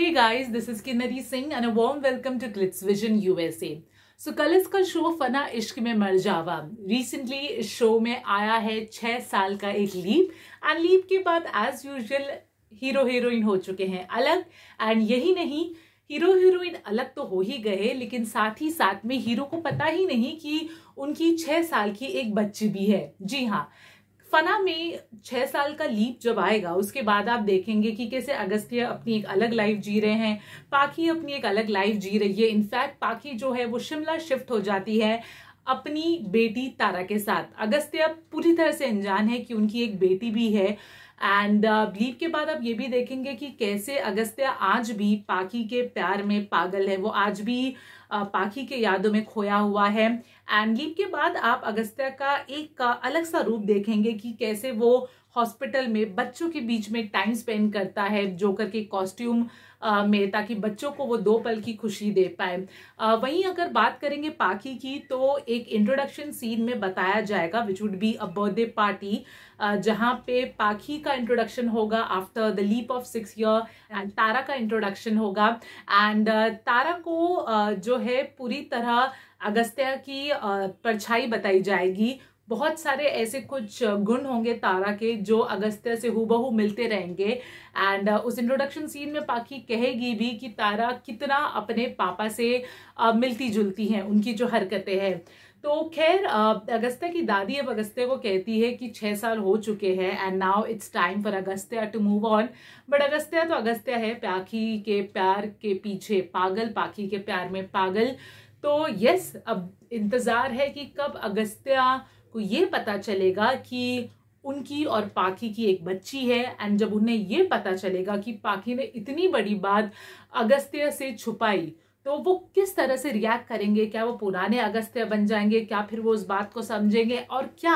Hey guys, this is Kinnari Singh and a warm welcome to Glitz Vision USA. So so, कल इसका show फना इश्क में मर जावा recently इस शो में आया है छः साल का एक लीप एंड लीप के बाद एज यूजल हीरो हीरोइन हो चुके हैं अलग एंड यही नहीं हीरो हीरोइन अलग तो हो ही गए लेकिन साथ ही साथ में हीरो को पता ही नहीं कि उनकी छः साल की एक बच्ची भी है जी हाँ फना में छह साल का लीप जब आएगा उसके बाद आप देखेंगे कि कैसे अगस्त्य अपनी एक अलग लाइफ जी रहे हैं पाखी अपनी एक अलग लाइफ जी रही है इनफैक्ट पाखी जो है वो शिमला शिफ्ट हो जाती है अपनी बेटी तारा के साथ अगस्त्य पूरी तरह से अनजान है कि उनकी एक बेटी भी है एंड लीव uh, के बाद आप ये भी देखेंगे कि कैसे अगस्त्य आज भी पाखी के प्यार में पागल है वो आज भी पाखी के यादों में खोया हुआ है एंड लीप के बाद आप अगस्त्य का एक का अलग सा रूप देखेंगे कि कैसे वो हॉस्पिटल में बच्चों के बीच में टाइम स्पेंड करता है जोकर के कॉस्ट्यूम में ताकि बच्चों को वो दो पल की खुशी दे पाए वहीं अगर बात करेंगे पाखी की तो एक इंट्रोडक्शन सीन में बताया जाएगा which would be a birthday party जहाँ पे पाखी का इंट्रोडक्शन होगा after the leap of six year and Tara का इंट्रोडक्शन होगा एंड तारा को जो है पूरी तरह अगस्त्या की परछाई बताई जाएगी बहुत सारे ऐसे कुछ गुण होंगे तारा के जो अगस्त्य से हु मिलते रहेंगे एंड उस इंट्रोडक्शन सीन में पाखी कहेगी भी कि तारा कितना अपने पापा से मिलती जुलती हैं उनकी जो हरकतें हैं तो खैर अगस्त्य की दादी अब अगस्त्य को कहती है कि छः साल हो चुके हैं and now it's time for Agastya to move on but Agastya तो अगस्त्य है पाखी के प्यार के पीछे पागल पाखी के प्यार में पागल तो यस अब इंतज़ार है कि कब अगस्त्या को ये पता चलेगा कि उनकी और पाखी की एक बच्ची है एंड जब उन्हें ये पता चलेगा कि पाखी ने इतनी बड़ी बात अगस्त्य से छुपाई तो वो किस तरह से रिएक्ट करेंगे क्या वो पुराने अगस्त्य बन जाएंगे क्या फिर वो उस बात को समझेंगे और क्या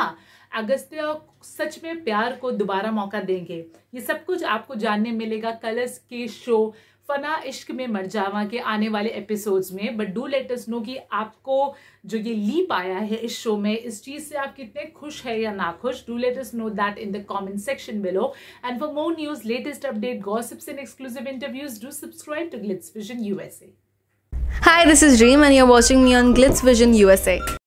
अगस्त्य सच में प्यार को दोबारा मौका देंगे ये सब कुछ आपको जानने मिलेगा कलर्स के शो फ़ना इश्क में मर जावा के आने वाले एपिसोड्स में but do let us know कि आपको जो ये लीप आया है इस शो में इस चीज़ से आप कितने खुश है या ना खुश do let us know that in the comment section below and for more news latest update gossips and exclusive interviews do subscribe to Glitz Vision USA Hi, this is Reem and you're watching me on Glitz Vision USA.